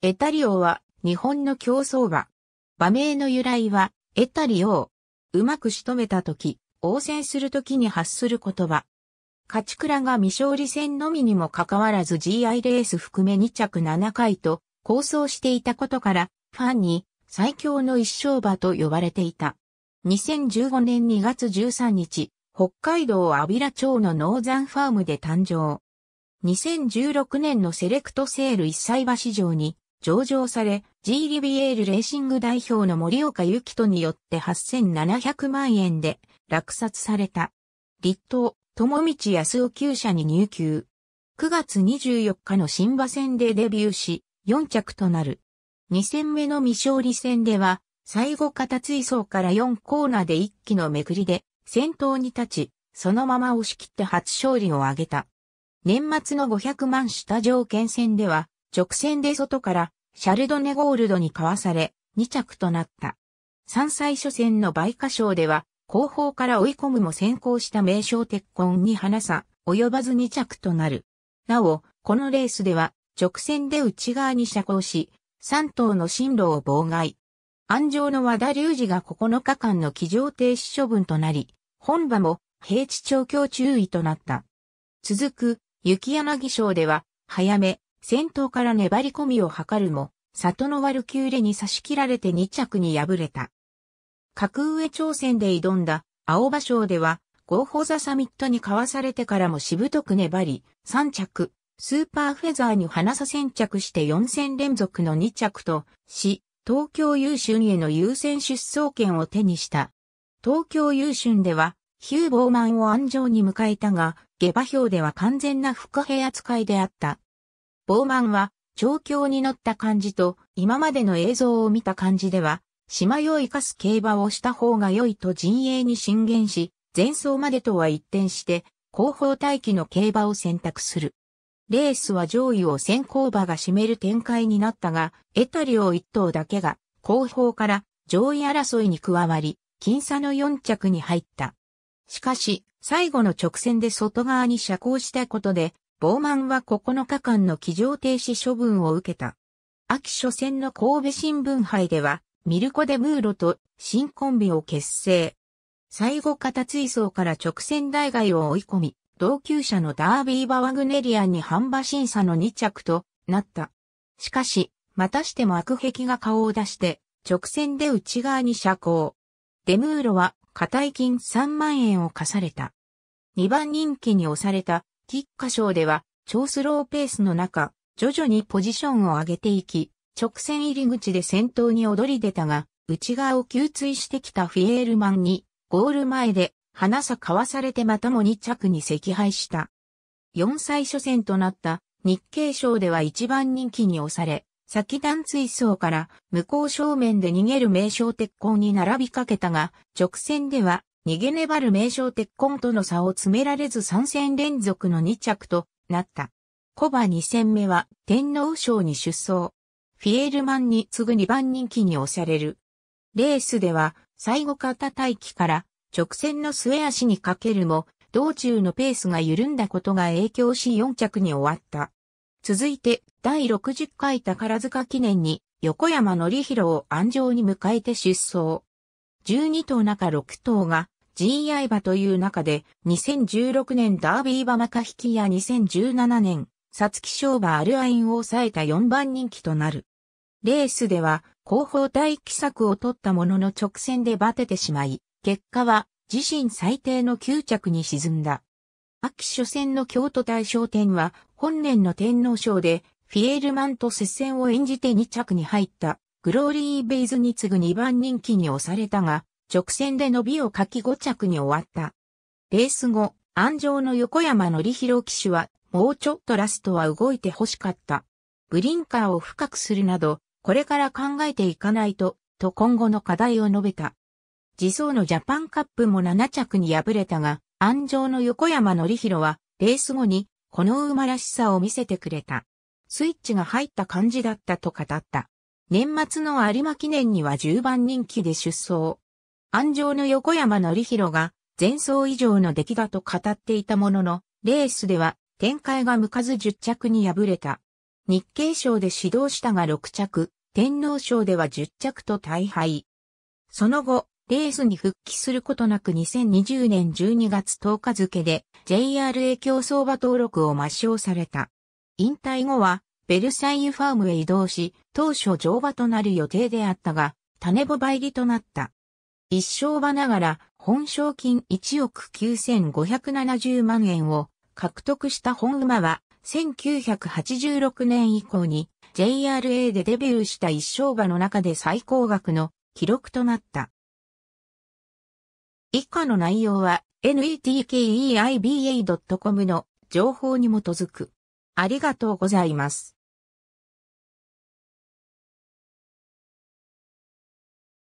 エタリオは日本の競走馬。馬名の由来は、エタリオうまく仕留めた時、応戦する時に発する言葉。勝ち倉が未勝利戦のみにもかかわらず GI レース含め2着7回と構想していたことから、ファンに最強の一勝馬と呼ばれていた。2015年2月13日、北海道阿平町のノーザンファームで誕生。2016年のセレクトセール一歳馬市場に上場され、G リビエールレーシング代表の森岡幸人によって8700万円で落札された。立東、友道康夫旧車に入球。9月24日の新馬戦でデビューし、4着となる。2戦目の未勝利戦では、最後片追走から4コーナーで一気のめくりで、先頭に立ち、そのまま押し切って初勝利を挙げた。年末の500万下条件戦では、直線で外からシャルドネゴールドにかわされ2着となった。山菜初戦の梅花賞では後方から追い込むも先行した名称鉄痕に花さ及ばず2着となる。なお、このレースでは直線で内側に車交し3頭の進路を妨害。安城の和田隆二が9日間の騎乗停止処分となり、本馬も平地調教注意となった。続く、雪柳賞では、早め、先頭から粘り込みを図るも、里の悪きキューレに差し切られて2着に敗れた。格上挑戦で挑んだ青葉賞では、ゴーホザサミットにかわされてからもしぶとく粘り、3着、スーパーフェザーに花さ先着して4戦連続の2着とし、東京優春への優先出走権を手にした。東京優春では、ヒュー・ボーマンを安城に迎えたが、下馬評では完全な不可兵扱いであった。ボーマンは、調教に乗った感じと、今までの映像を見た感じでは、島を生かす競馬をした方が良いと陣営に進言し、前走までとは一転して、後方待機の競馬を選択する。レースは上位を先行馬が占める展開になったが、エタリオ一頭だけが、後方から上位争いに加わり、僅差の4着に入った。しかし、最後の直線で外側に遮光したことで、ボーマンは9日間の騎乗停止処分を受けた。秋初戦の神戸新聞杯では、ミルコ・デ・ムーロと新コンビを結成。最後片追走から直線台外を追い込み、同級者のダービー・バワグネリアンに半馬審査の2着となった。しかし、またしても悪癖が顔を出して、直線で内側に車高。デムーロは、課題金3万円を課された。2番人気に押された菊花賞では、超スローペースの中、徐々にポジションを上げていき、直線入り口で先頭に躍り出たが、内側を吸追してきたフィエールマンに、ゴール前で、花さかわされてまとも2着に惜敗した。4歳初戦となった日経賞では一番人気に押され、先段追走から向こう正面で逃げる名称鉄鋼に並びかけたが、直線では逃げ粘る名称鉄根との差を詰められず3戦連続の2着となった。コバ2戦目は天皇賞に出走。フィエルマンに次ぐ2番人気に押される。レースでは最後肩待機から直線の末足にかけるも道中のペースが緩んだことが影響し4着に終わった。続いて第60回宝塚記念に横山則弘を安城に迎えて出走。12頭中6頭が GI 馬という中で、2016年ダービー馬マカヒキや2017年、サツキ賞馬アルアインを抑えた4番人気となる。レースでは、後方待機策を取ったものの直線でバテてしまい、結果は自身最低の9着に沈んだ。秋初戦の京都大賞典は、本年の天皇賞で、フィエールマンと接戦を演じて2着に入った、グローリーベイズに次ぐ2番人気に押されたが、直線で伸びをかき5着に終わった。レース後、安城の横山則弘騎手は、もうちょっとラストは動いて欲しかった。ブリンカーを深くするなど、これから考えていかないと、と今後の課題を述べた。自走のジャパンカップも7着に敗れたが、安城の横山則弘は、レース後に、この馬らしさを見せてくれた。スイッチが入った感じだったと語った。年末の有馬記念には10番人気で出走。安城の横山則弘が前走以上の出来だと語っていたものの、レースでは展開が向かず10着に敗れた。日経賞で指導したが6着、天皇賞では10着と大敗。その後、レースに復帰することなく2020年12月10日付で JRA 競争馬登録を抹消された。引退後はベルサイユファームへ移動し、当初乗馬となる予定であったが、種母倍入りとなった。一生場ながら本賞金1億9570万円を獲得した本馬は1986年以降に JRA でデビューした一生馬の中で最高額の記録となった。以下の内容は netkeiba.com の情報に基づく。ありがとうございます。